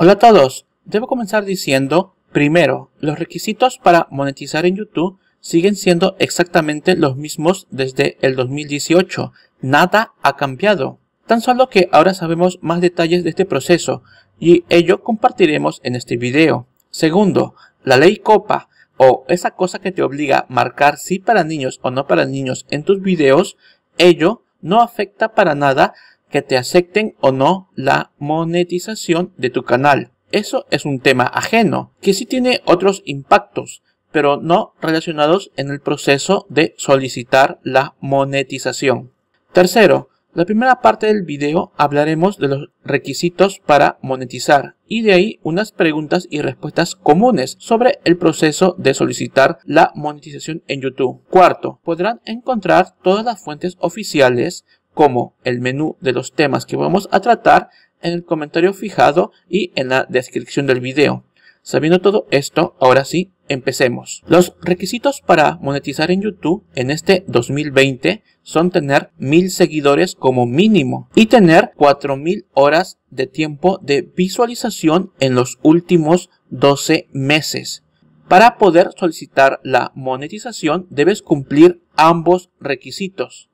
Hola a todos, debo comenzar diciendo, primero, los requisitos para monetizar en YouTube siguen siendo exactamente los mismos desde el 2018, nada ha cambiado. Tan solo que ahora sabemos más detalles de este proceso y ello compartiremos en este video. Segundo, la ley COPA o esa cosa que te obliga a marcar si para niños o no para niños en tus videos, ello no afecta para nada que te acepten o no la monetización de tu canal. Eso es un tema ajeno, que sí tiene otros impactos, pero no relacionados en el proceso de solicitar la monetización. Tercero, la primera parte del video hablaremos de los requisitos para monetizar y de ahí unas preguntas y respuestas comunes sobre el proceso de solicitar la monetización en YouTube. Cuarto, podrán encontrar todas las fuentes oficiales como el menú de los temas que vamos a tratar en el comentario fijado y en la descripción del video. Sabiendo todo esto, ahora sí, empecemos. Los requisitos para monetizar en YouTube en este 2020 son tener 1000 seguidores como mínimo y tener 4000 horas de tiempo de visualización en los últimos 12 meses. Para poder solicitar la monetización debes cumplir ambos requisitos.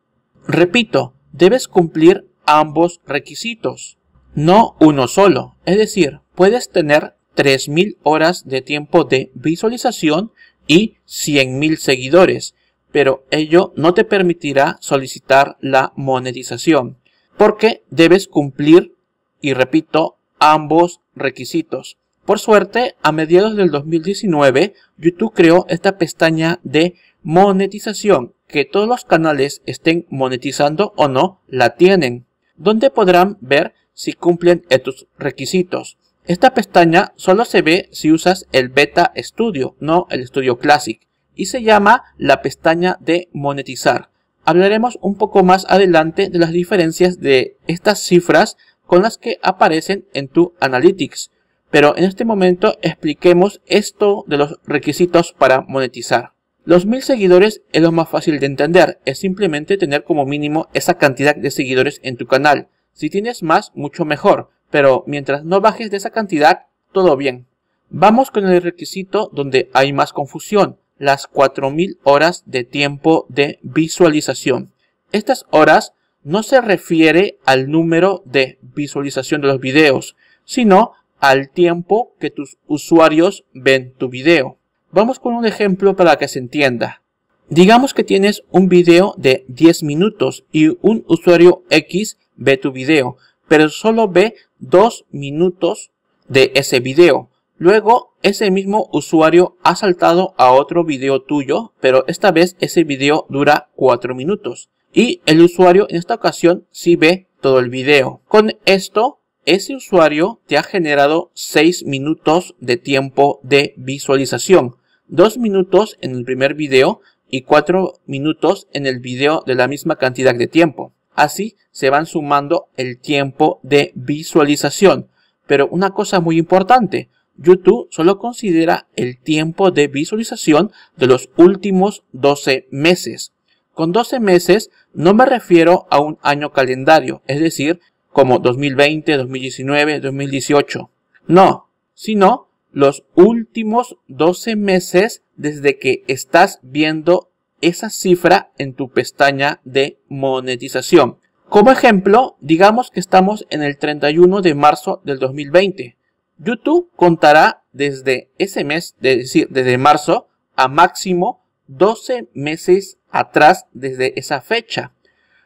Repito, debes cumplir ambos requisitos, no uno solo. Es decir, puedes tener 3.000 horas de tiempo de visualización y 100.000 seguidores, pero ello no te permitirá solicitar la monetización, porque debes cumplir, y repito, ambos requisitos. Por suerte, a mediados del 2019, YouTube creó esta pestaña de Monetización, que todos los canales estén monetizando o no, la tienen, donde podrán ver si cumplen estos requisitos. Esta pestaña solo se ve si usas el Beta Studio, no el Studio Classic, y se llama la pestaña de monetizar. Hablaremos un poco más adelante de las diferencias de estas cifras con las que aparecen en tu Analytics, pero en este momento expliquemos esto de los requisitos para monetizar. Los mil seguidores es lo más fácil de entender, es simplemente tener como mínimo esa cantidad de seguidores en tu canal. Si tienes más, mucho mejor, pero mientras no bajes de esa cantidad, todo bien. Vamos con el requisito donde hay más confusión, las 4000 horas de tiempo de visualización. Estas horas no se refiere al número de visualización de los videos, sino al tiempo que tus usuarios ven tu video. Vamos con un ejemplo para que se entienda. Digamos que tienes un video de 10 minutos y un usuario X ve tu video, pero solo ve 2 minutos de ese video. Luego, ese mismo usuario ha saltado a otro video tuyo, pero esta vez ese video dura 4 minutos. Y el usuario en esta ocasión sí ve todo el video. Con esto, ese usuario te ha generado 6 minutos de tiempo de visualización. 2 minutos en el primer video y 4 minutos en el video de la misma cantidad de tiempo. Así se van sumando el tiempo de visualización. Pero una cosa muy importante, YouTube solo considera el tiempo de visualización de los últimos 12 meses. Con 12 meses no me refiero a un año calendario, es decir, como 2020, 2019, 2018. No, sino los últimos 12 meses desde que estás viendo esa cifra en tu pestaña de monetización. Como ejemplo, digamos que estamos en el 31 de marzo del 2020. YouTube contará desde ese mes, es decir, desde marzo a máximo 12 meses atrás desde esa fecha,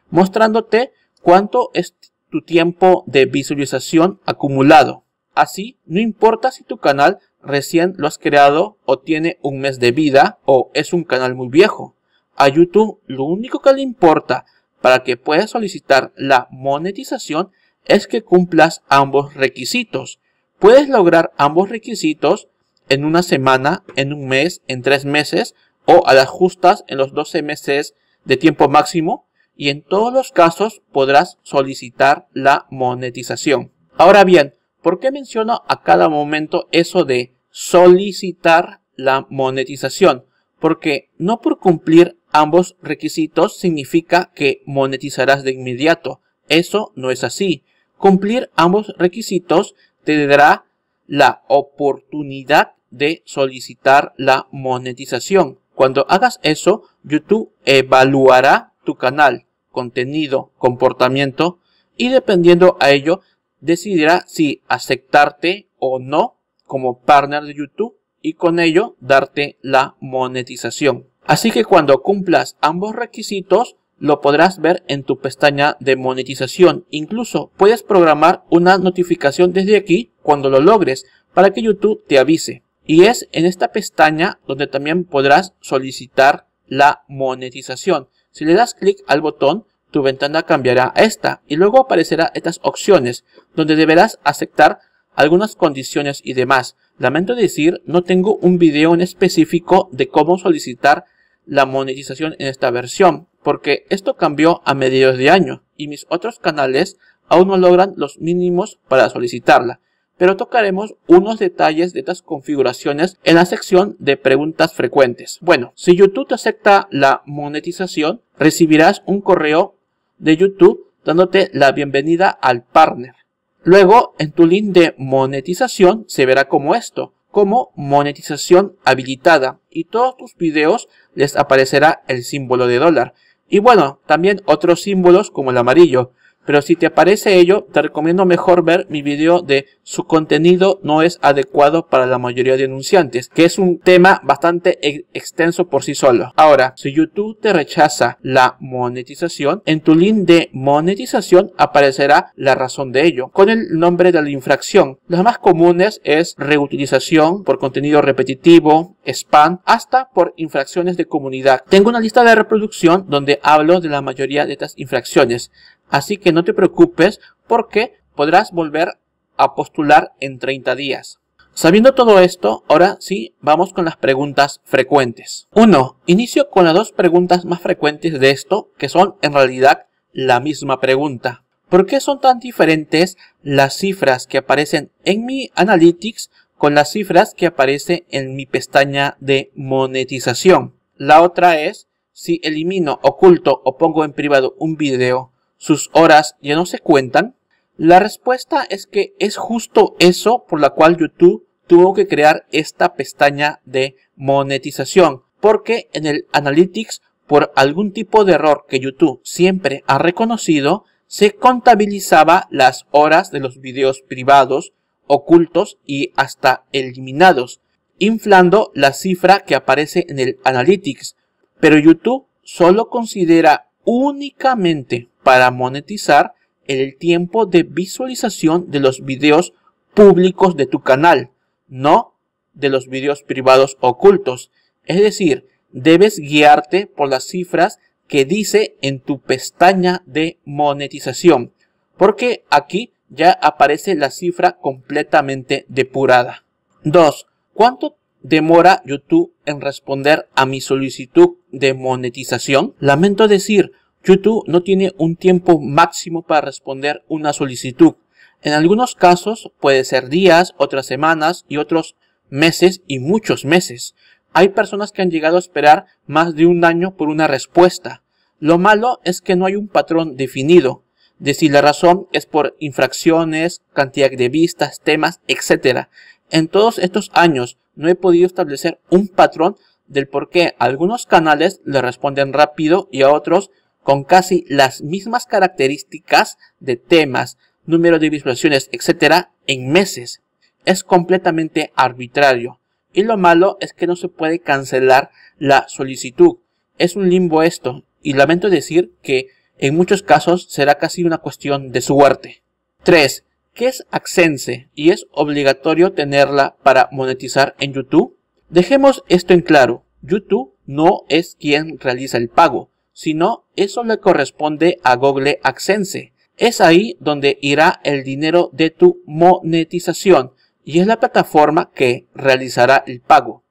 mostrándote cuánto es tu tiempo de visualización acumulado. Así, no importa si tu canal recién lo has creado o tiene un mes de vida o es un canal muy viejo. A YouTube lo único que le importa para que puedas solicitar la monetización es que cumplas ambos requisitos. Puedes lograr ambos requisitos en una semana, en un mes, en tres meses o a las justas en los 12 meses de tiempo máximo y en todos los casos podrás solicitar la monetización. Ahora bien, ¿Por qué menciono a cada momento eso de solicitar la monetización? Porque no por cumplir ambos requisitos significa que monetizarás de inmediato. Eso no es así. Cumplir ambos requisitos te dará la oportunidad de solicitar la monetización. Cuando hagas eso, YouTube evaluará tu canal, contenido, comportamiento y dependiendo a ello decidirá si aceptarte o no como partner de YouTube y con ello darte la monetización. Así que cuando cumplas ambos requisitos, lo podrás ver en tu pestaña de monetización. Incluso puedes programar una notificación desde aquí cuando lo logres para que YouTube te avise. Y es en esta pestaña donde también podrás solicitar la monetización. Si le das clic al botón, tu ventana cambiará a esta y luego aparecerá estas opciones donde deberás aceptar algunas condiciones y demás. Lamento decir, no tengo un video en específico de cómo solicitar la monetización en esta versión, porque esto cambió a mediados de año y mis otros canales aún no logran los mínimos para solicitarla. Pero tocaremos unos detalles de estas configuraciones en la sección de preguntas frecuentes. Bueno, si YouTube te acepta la monetización, recibirás un correo de YouTube dándote la bienvenida al partner. Luego, en tu link de monetización se verá como esto, como monetización habilitada y todos tus videos les aparecerá el símbolo de dólar. Y bueno, también otros símbolos como el amarillo, pero si te aparece ello, te recomiendo mejor ver mi video de su contenido no es adecuado para la mayoría de denunciantes, que es un tema bastante e-, extenso por sí solo. Ahora, si YouTube te rechaza la monetización, en tu link de monetización aparecerá la razón de ello, con el nombre de la infracción. Las más comunes es reutilización por contenido repetitivo, spam, hasta por infracciones de comunidad. Tengo una lista de reproducción donde hablo de la mayoría de estas infracciones. Así que no te preocupes porque podrás volver a postular en 30 días. Sabiendo todo esto, ahora sí vamos con las preguntas frecuentes. 1. Inicio con las dos preguntas más frecuentes de esto, que son en realidad la misma pregunta. ¿Por qué son tan diferentes las cifras que aparecen en mi Analytics con las cifras que aparecen en mi pestaña de monetización? La otra es, si elimino, oculto o pongo en privado un video, sus horas ya no se cuentan? La respuesta es que es justo eso por la cual YouTube tuvo que crear esta pestaña de monetización, porque en el Analytics, por algún tipo de error que YouTube siempre ha reconocido, se contabilizaba las horas de los videos privados, ocultos y hasta eliminados, inflando la cifra que aparece en el Analytics, pero YouTube solo considera únicamente para monetizar el tiempo de visualización de los videos públicos de tu canal, no de los videos privados ocultos. Es decir, debes guiarte por las cifras que dice en tu pestaña de monetización, porque aquí ya aparece la cifra completamente depurada. 2. ¿Cuánto demora YouTube en responder a mi solicitud de monetización? Lamento decir, YouTube no tiene un tiempo máximo para responder una solicitud. En algunos casos puede ser días, otras semanas y otros meses y muchos meses. Hay personas que han llegado a esperar más de un año por una respuesta. Lo malo es que no hay un patrón definido de si la razón es por infracciones, cantidad de vistas, temas, etc. En todos estos años no he podido establecer un patrón del por qué algunos canales le responden rápido y a otros con casi las mismas características de temas, número de visualizaciones, etc., en meses. Es completamente arbitrario. Y lo malo es que no se puede cancelar la solicitud. Es un limbo esto, y lamento decir que en muchos casos será casi una cuestión de suerte. 3. ¿Qué es Accense y es obligatorio tenerla para monetizar en YouTube? Dejemos esto en claro, YouTube no es quien realiza el pago, no, eso le corresponde a Google AdSense. Es ahí donde irá el dinero de tu monetización y es la plataforma que realizará el pago.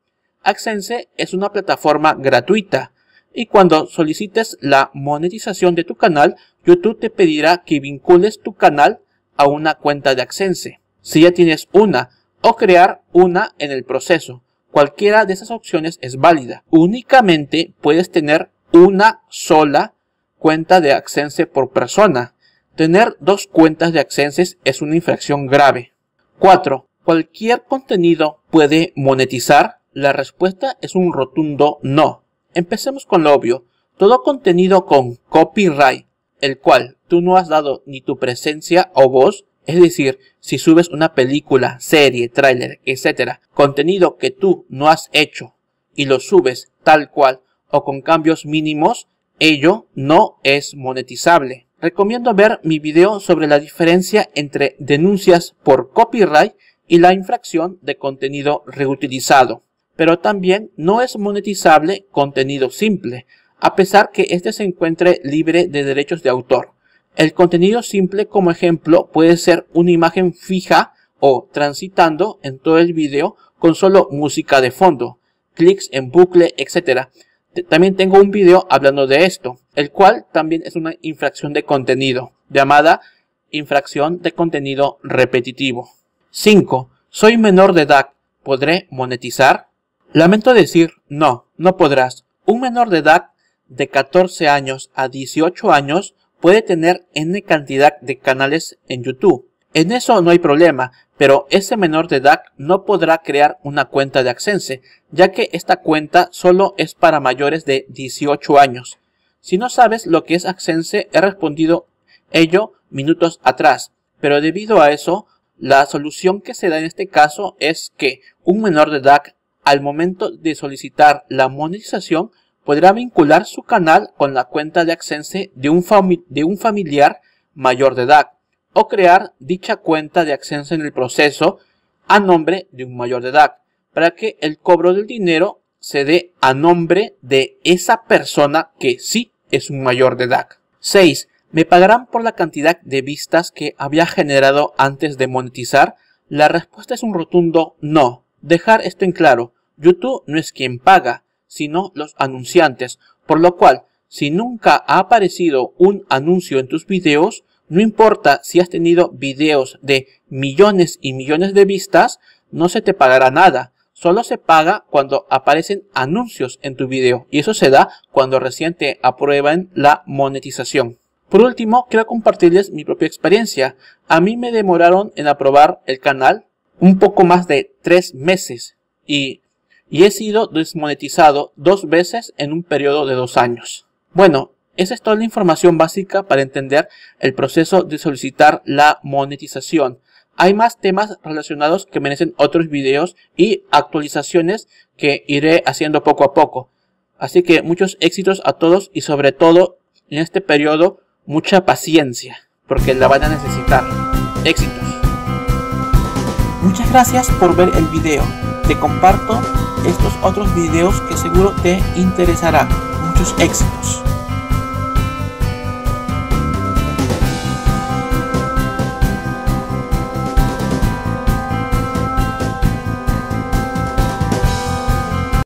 AdSense es una plataforma gratuita y cuando solicites la monetización de tu canal, YouTube te pedirá que vincules tu canal a una cuenta de AdSense. Si ya tienes una o crear una en el proceso, cualquiera de esas opciones es válida. Únicamente puedes tener una sola cuenta de accense por persona. Tener dos cuentas de accenses es una infracción grave. 4. Cualquier contenido puede monetizar. La respuesta es un rotundo no. Empecemos con lo obvio. Todo contenido con copyright, el cual tú no has dado ni tu presencia o voz, es decir, si subes una película, serie, tráiler, etc., contenido que tú no has hecho y lo subes tal cual o con cambios mínimos, ello no es monetizable. Recomiendo ver mi video sobre la diferencia entre denuncias por copyright y la infracción de contenido reutilizado. Pero también no es monetizable contenido simple, a pesar que este se encuentre libre de derechos de autor. El contenido simple como ejemplo puede ser una imagen fija o transitando en todo el video con solo música de fondo, clics en bucle, etc también tengo un video hablando de esto, el cual también es una infracción de contenido, llamada infracción de contenido repetitivo. 5. Soy menor de edad, ¿podré monetizar? Lamento decir, no, no podrás. Un menor de edad de 14 años a 18 años puede tener n cantidad de canales en YouTube. En eso no hay problema, pero ese menor de edad no podrá crear una cuenta de Accense, ya que esta cuenta solo es para mayores de 18 años. Si no sabes lo que es Accense, he respondido ello minutos atrás, pero debido a eso, la solución que se da en este caso es que un menor de edad al momento de solicitar la monetización podrá vincular su canal con la cuenta de Accense de un, de un familiar mayor de edad o crear dicha cuenta de acceso en el proceso a nombre de un mayor de edad para que el cobro del dinero se dé a nombre de esa persona que sí es un mayor de edad. 6. Me pagarán por la cantidad de vistas que había generado antes de monetizar. La respuesta es un rotundo no. Dejar esto en claro, YouTube no es quien paga, sino los anunciantes, por lo cual, si nunca ha aparecido un anuncio en tus videos, no importa si has tenido videos de millones y millones de vistas, no se te pagará nada. Solo se paga cuando aparecen anuncios en tu video y eso se da cuando recién te aprueban la monetización. Por último, quiero compartirles mi propia experiencia. A mí me demoraron en aprobar el canal un poco más de tres meses y, y he sido desmonetizado dos veces en un periodo de dos años. Bueno, esa es toda la información básica para entender el proceso de solicitar la monetización. Hay más temas relacionados que merecen otros videos y actualizaciones que iré haciendo poco a poco. Así que muchos éxitos a todos y sobre todo en este periodo mucha paciencia porque la van a necesitar. Éxitos. Muchas gracias por ver el video. Te comparto estos otros videos que seguro te interesarán. Muchos éxitos.